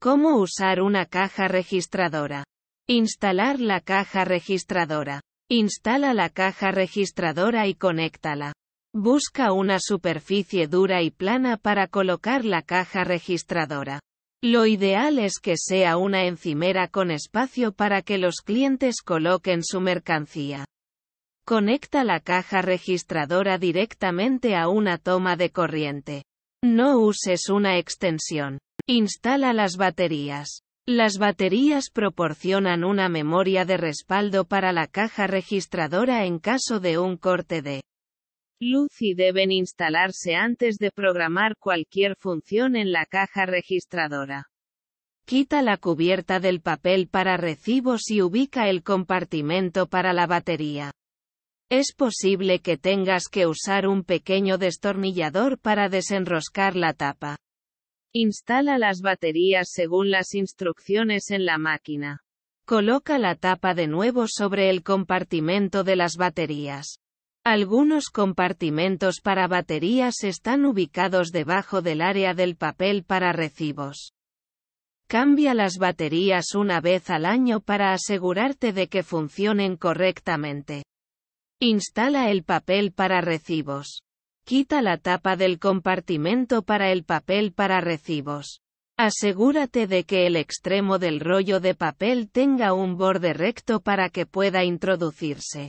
Cómo usar una caja registradora. Instalar la caja registradora. Instala la caja registradora y conéctala. Busca una superficie dura y plana para colocar la caja registradora. Lo ideal es que sea una encimera con espacio para que los clientes coloquen su mercancía. Conecta la caja registradora directamente a una toma de corriente. No uses una extensión. Instala las baterías. Las baterías proporcionan una memoria de respaldo para la caja registradora en caso de un corte de luz y deben instalarse antes de programar cualquier función en la caja registradora. Quita la cubierta del papel para recibos y ubica el compartimento para la batería. Es posible que tengas que usar un pequeño destornillador para desenroscar la tapa. Instala las baterías según las instrucciones en la máquina. Coloca la tapa de nuevo sobre el compartimento de las baterías. Algunos compartimentos para baterías están ubicados debajo del área del papel para recibos. Cambia las baterías una vez al año para asegurarte de que funcionen correctamente. Instala el papel para recibos. Quita la tapa del compartimento para el papel para recibos. Asegúrate de que el extremo del rollo de papel tenga un borde recto para que pueda introducirse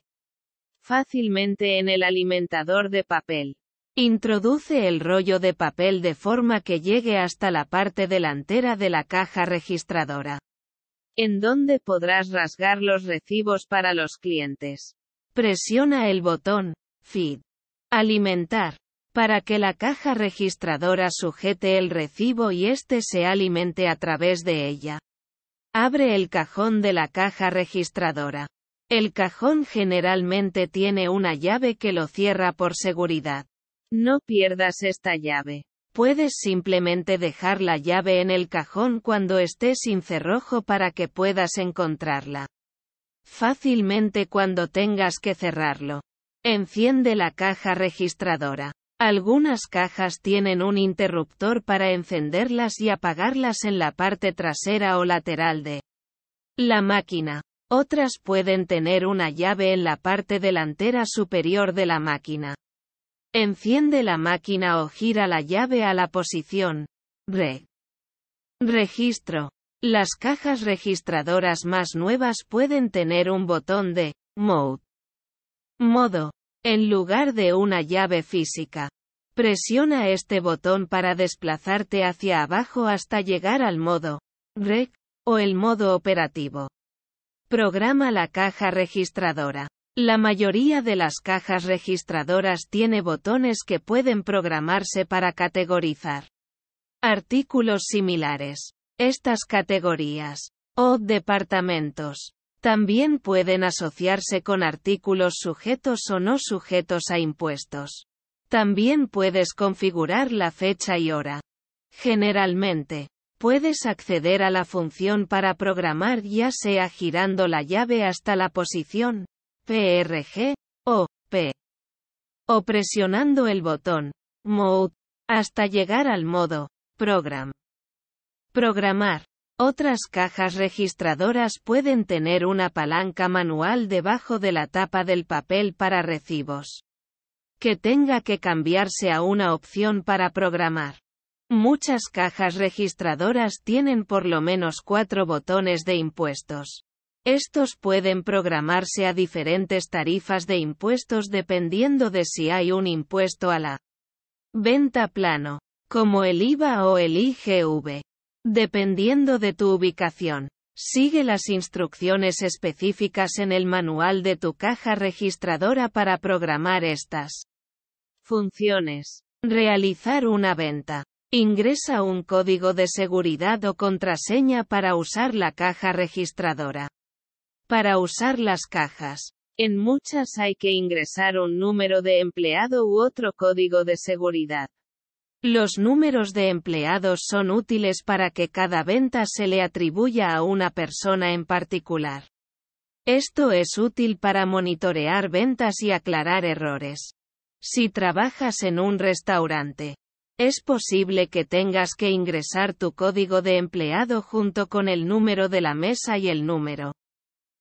fácilmente en el alimentador de papel. Introduce el rollo de papel de forma que llegue hasta la parte delantera de la caja registradora, en donde podrás rasgar los recibos para los clientes. Presiona el botón Feed Alimentar. Para que la caja registradora sujete el recibo y éste se alimente a través de ella. Abre el cajón de la caja registradora. El cajón generalmente tiene una llave que lo cierra por seguridad. No pierdas esta llave. Puedes simplemente dejar la llave en el cajón cuando esté sin cerrojo para que puedas encontrarla. Fácilmente cuando tengas que cerrarlo. Enciende la caja registradora. Algunas cajas tienen un interruptor para encenderlas y apagarlas en la parte trasera o lateral de la máquina. Otras pueden tener una llave en la parte delantera superior de la máquina. Enciende la máquina o gira la llave a la posición Registro. Las cajas registradoras más nuevas pueden tener un botón de Mode Modo. En lugar de una llave física. Presiona este botón para desplazarte hacia abajo hasta llegar al modo REC o el modo operativo. Programa la caja registradora. La mayoría de las cajas registradoras tiene botones que pueden programarse para categorizar artículos similares. Estas categorías o departamentos también pueden asociarse con artículos sujetos o no sujetos a impuestos. También puedes configurar la fecha y hora. Generalmente, puedes acceder a la función para programar ya sea girando la llave hasta la posición PRG o P o presionando el botón Mode hasta llegar al modo Program. Programar. Otras cajas registradoras pueden tener una palanca manual debajo de la tapa del papel para recibos. Que tenga que cambiarse a una opción para programar. Muchas cajas registradoras tienen por lo menos cuatro botones de impuestos. Estos pueden programarse a diferentes tarifas de impuestos dependiendo de si hay un impuesto a la venta plano, como el IVA o el IGV. Dependiendo de tu ubicación, sigue las instrucciones específicas en el manual de tu caja registradora para programar estas funciones. Realizar una venta. Ingresa un código de seguridad o contraseña para usar la caja registradora. Para usar las cajas. En muchas hay que ingresar un número de empleado u otro código de seguridad. Los números de empleados son útiles para que cada venta se le atribuya a una persona en particular. Esto es útil para monitorear ventas y aclarar errores. Si trabajas en un restaurante, es posible que tengas que ingresar tu código de empleado junto con el número de la mesa y el número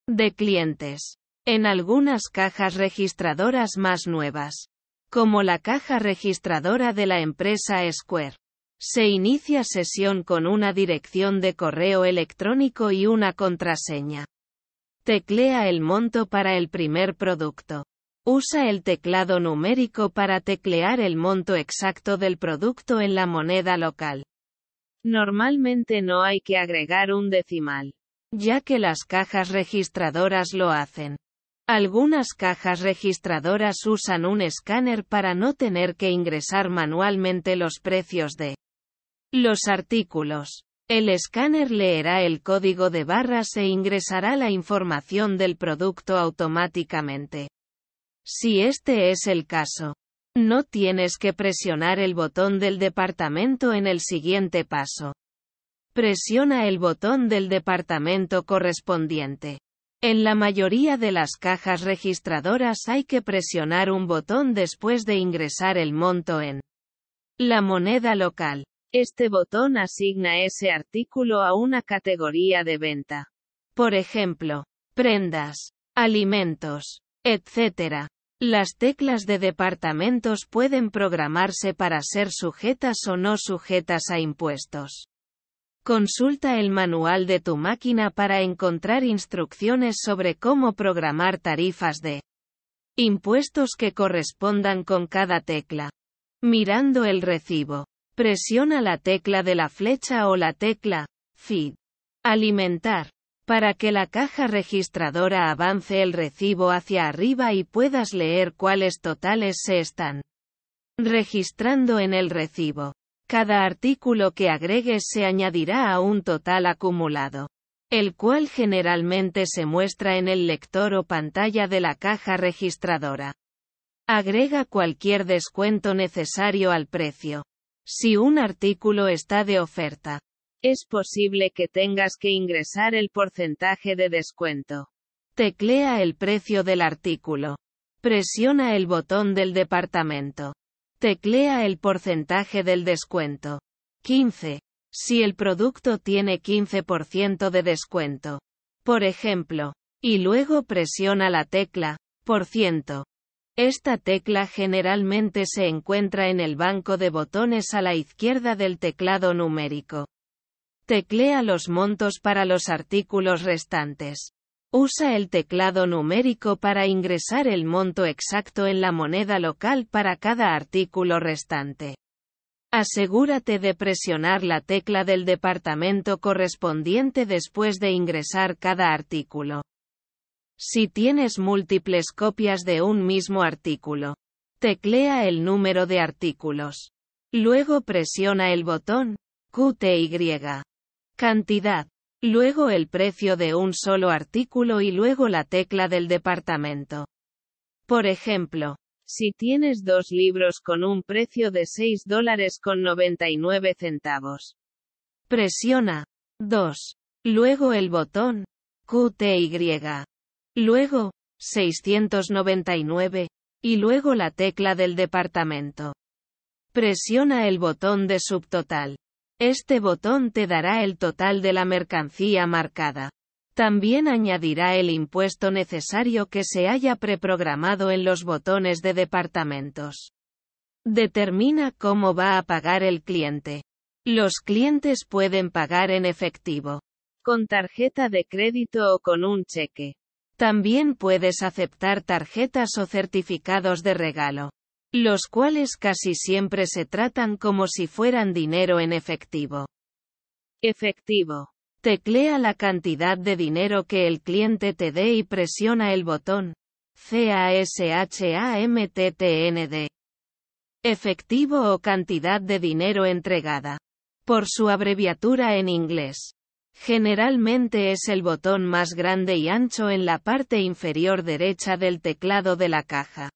de clientes. En algunas cajas registradoras más nuevas, como la caja registradora de la empresa Square. Se inicia sesión con una dirección de correo electrónico y una contraseña. Teclea el monto para el primer producto. Usa el teclado numérico para teclear el monto exacto del producto en la moneda local. Normalmente no hay que agregar un decimal, ya que las cajas registradoras lo hacen. Algunas cajas registradoras usan un escáner para no tener que ingresar manualmente los precios de los artículos. El escáner leerá el código de barras e ingresará la información del producto automáticamente. Si este es el caso, no tienes que presionar el botón del departamento en el siguiente paso. Presiona el botón del departamento correspondiente. En la mayoría de las cajas registradoras hay que presionar un botón después de ingresar el monto en la moneda local. Este botón asigna ese artículo a una categoría de venta. Por ejemplo, prendas, alimentos, etc. Las teclas de departamentos pueden programarse para ser sujetas o no sujetas a impuestos. Consulta el manual de tu máquina para encontrar instrucciones sobre cómo programar tarifas de impuestos que correspondan con cada tecla. Mirando el recibo, presiona la tecla de la flecha o la tecla Feed. Alimentar. Para que la caja registradora avance el recibo hacia arriba y puedas leer cuáles totales se están registrando en el recibo. Cada artículo que agregues se añadirá a un total acumulado, el cual generalmente se muestra en el lector o pantalla de la caja registradora. Agrega cualquier descuento necesario al precio. Si un artículo está de oferta, es posible que tengas que ingresar el porcentaje de descuento. Teclea el precio del artículo. Presiona el botón del departamento. Teclea el porcentaje del descuento. 15. Si el producto tiene 15% de descuento. Por ejemplo. Y luego presiona la tecla, por ciento. Esta tecla generalmente se encuentra en el banco de botones a la izquierda del teclado numérico. Teclea los montos para los artículos restantes. Usa el teclado numérico para ingresar el monto exacto en la moneda local para cada artículo restante. Asegúrate de presionar la tecla del departamento correspondiente después de ingresar cada artículo. Si tienes múltiples copias de un mismo artículo, teclea el número de artículos. Luego presiona el botón QTY. Cantidad luego el precio de un solo artículo y luego la tecla del departamento. Por ejemplo, si tienes dos libros con un precio de 6 dólares con 99 centavos. Presiona 2. Luego el botón QTY. Luego 699. Y luego la tecla del departamento. Presiona el botón de subtotal. Este botón te dará el total de la mercancía marcada. También añadirá el impuesto necesario que se haya preprogramado en los botones de departamentos. Determina cómo va a pagar el cliente. Los clientes pueden pagar en efectivo, con tarjeta de crédito o con un cheque. También puedes aceptar tarjetas o certificados de regalo los cuales casi siempre se tratan como si fueran dinero en efectivo. Efectivo. Teclea la cantidad de dinero que el cliente te dé y presiona el botón CASHAMTTND. Efectivo o cantidad de dinero entregada. Por su abreviatura en inglés. Generalmente es el botón más grande y ancho en la parte inferior derecha del teclado de la caja.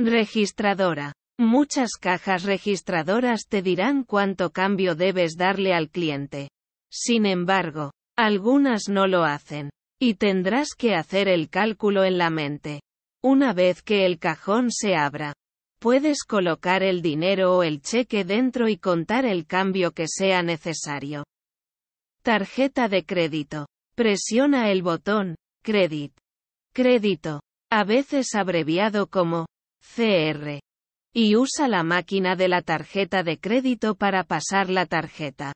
Registradora. Muchas cajas registradoras te dirán cuánto cambio debes darle al cliente. Sin embargo, algunas no lo hacen. Y tendrás que hacer el cálculo en la mente. Una vez que el cajón se abra, puedes colocar el dinero o el cheque dentro y contar el cambio que sea necesario. Tarjeta de crédito. Presiona el botón, Credit. Crédito. A veces abreviado como CR. Y usa la máquina de la tarjeta de crédito para pasar la tarjeta.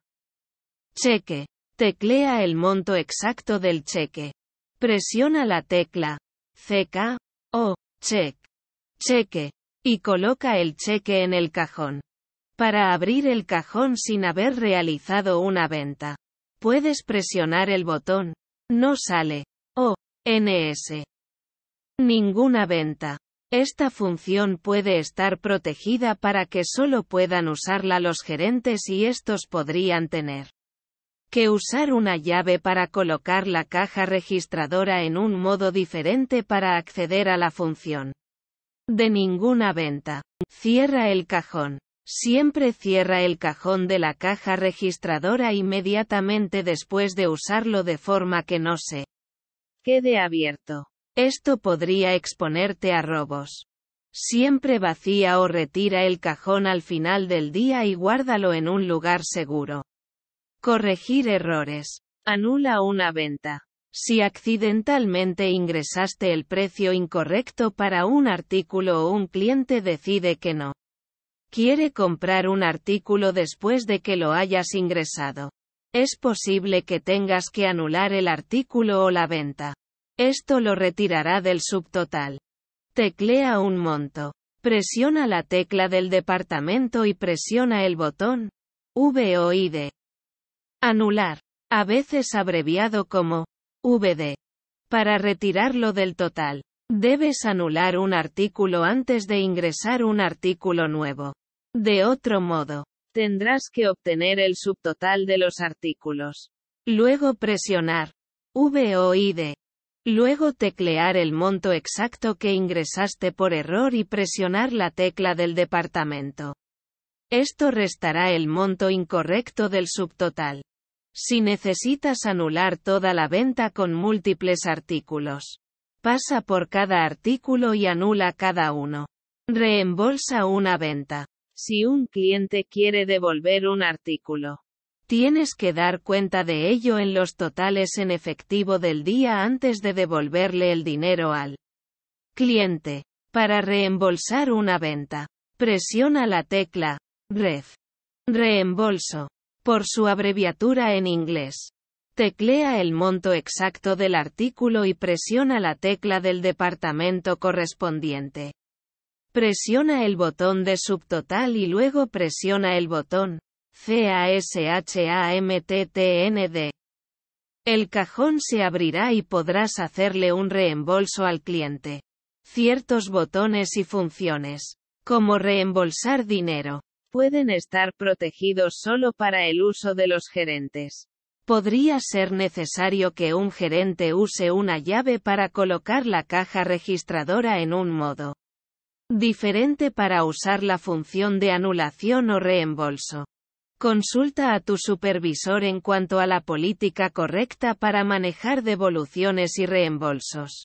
Cheque. Teclea el monto exacto del cheque. Presiona la tecla CK o Check. Cheque. Y coloca el cheque en el cajón. Para abrir el cajón sin haber realizado una venta. Puedes presionar el botón. No sale. O. NS. Ninguna venta. Esta función puede estar protegida para que solo puedan usarla los gerentes y estos podrían tener que usar una llave para colocar la caja registradora en un modo diferente para acceder a la función. De ninguna venta. Cierra el cajón. Siempre cierra el cajón de la caja registradora inmediatamente después de usarlo de forma que no se quede abierto. Esto podría exponerte a robos. Siempre vacía o retira el cajón al final del día y guárdalo en un lugar seguro. Corregir errores. Anula una venta. Si accidentalmente ingresaste el precio incorrecto para un artículo o un cliente decide que no quiere comprar un artículo después de que lo hayas ingresado, es posible que tengas que anular el artículo o la venta. Esto lo retirará del subtotal. Teclea un monto. Presiona la tecla del departamento y presiona el botón VOID. Anular. A veces abreviado como VD. Para retirarlo del total, debes anular un artículo antes de ingresar un artículo nuevo. De otro modo, tendrás que obtener el subtotal de los artículos. Luego presionar VOID. Luego teclear el monto exacto que ingresaste por error y presionar la tecla del departamento. Esto restará el monto incorrecto del subtotal. Si necesitas anular toda la venta con múltiples artículos, pasa por cada artículo y anula cada uno. Reembolsa una venta. Si un cliente quiere devolver un artículo, Tienes que dar cuenta de ello en los totales en efectivo del día antes de devolverle el dinero al cliente. Para reembolsar una venta, presiona la tecla REF. Reembolso. Por su abreviatura en inglés. Teclea el monto exacto del artículo y presiona la tecla del departamento correspondiente. Presiona el botón de subtotal y luego presiona el botón CASHAMTTND. El cajón se abrirá y podrás hacerle un reembolso al cliente. Ciertos botones y funciones, como reembolsar dinero, pueden estar protegidos solo para el uso de los gerentes. Podría ser necesario que un gerente use una llave para colocar la caja registradora en un modo diferente para usar la función de anulación o reembolso. Consulta a tu supervisor en cuanto a la política correcta para manejar devoluciones y reembolsos.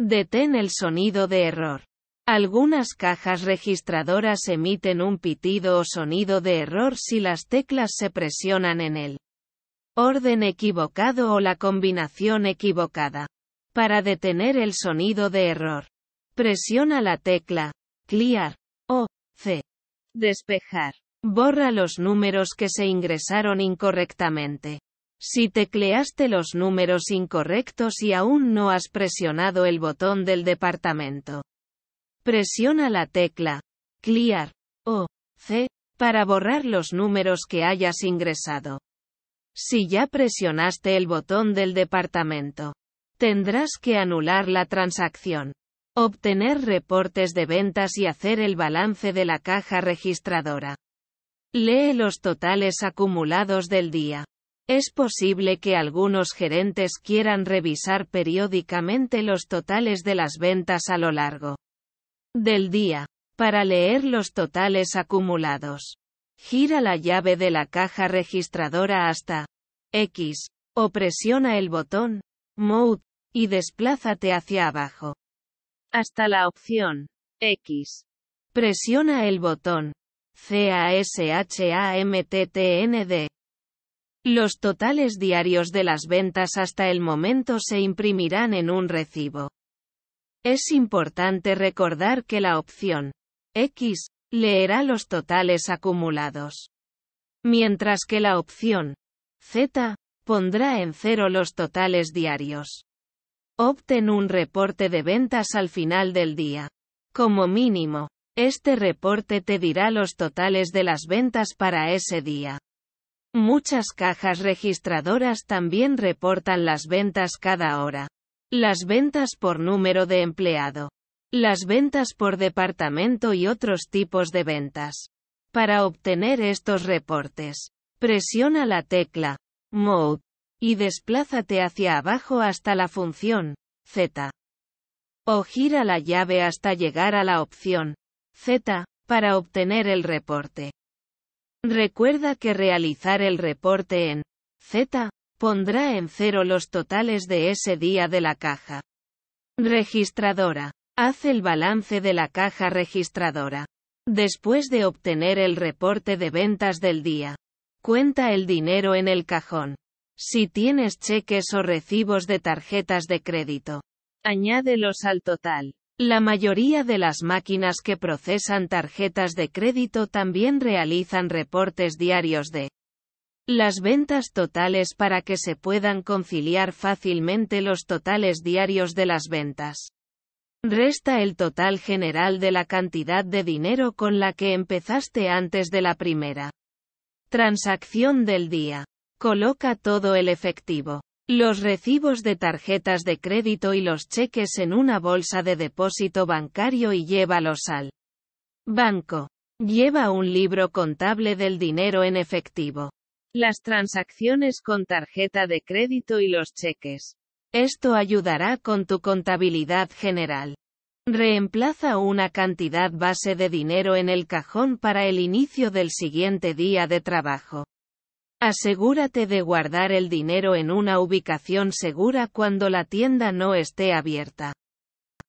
Detén el sonido de error. Algunas cajas registradoras emiten un pitido o sonido de error si las teclas se presionan en el orden equivocado o la combinación equivocada. Para detener el sonido de error, presiona la tecla Clear o C. Despejar. Borra los números que se ingresaron incorrectamente. Si tecleaste los números incorrectos y aún no has presionado el botón del departamento, presiona la tecla Clear o C para borrar los números que hayas ingresado. Si ya presionaste el botón del departamento, tendrás que anular la transacción, obtener reportes de ventas y hacer el balance de la caja registradora. Lee los totales acumulados del día. Es posible que algunos gerentes quieran revisar periódicamente los totales de las ventas a lo largo del día, para leer los totales acumulados. Gira la llave de la caja registradora hasta X, o presiona el botón Mode, y desplázate hacia abajo. Hasta la opción X. Presiona el botón CASHAMTTND. Los totales diarios de las ventas hasta el momento se imprimirán en un recibo. Es importante recordar que la opción X leerá los totales acumulados. Mientras que la opción Z pondrá en cero los totales diarios. Obtén un reporte de ventas al final del día. Como mínimo, este reporte te dirá los totales de las ventas para ese día. Muchas cajas registradoras también reportan las ventas cada hora. Las ventas por número de empleado. Las ventas por departamento y otros tipos de ventas. Para obtener estos reportes, presiona la tecla Mode y desplázate hacia abajo hasta la función Z. O gira la llave hasta llegar a la opción Z, para obtener el reporte. Recuerda que realizar el reporte en Z pondrá en cero los totales de ese día de la caja. Registradora. Haz el balance de la caja registradora. Después de obtener el reporte de ventas del día, cuenta el dinero en el cajón. Si tienes cheques o recibos de tarjetas de crédito, añádelos al total. La mayoría de las máquinas que procesan tarjetas de crédito también realizan reportes diarios de las ventas totales para que se puedan conciliar fácilmente los totales diarios de las ventas. Resta el total general de la cantidad de dinero con la que empezaste antes de la primera transacción del día. Coloca todo el efectivo. Los recibos de tarjetas de crédito y los cheques en una bolsa de depósito bancario y llévalos al banco. Lleva un libro contable del dinero en efectivo. Las transacciones con tarjeta de crédito y los cheques. Esto ayudará con tu contabilidad general. Reemplaza una cantidad base de dinero en el cajón para el inicio del siguiente día de trabajo. Asegúrate de guardar el dinero en una ubicación segura cuando la tienda no esté abierta.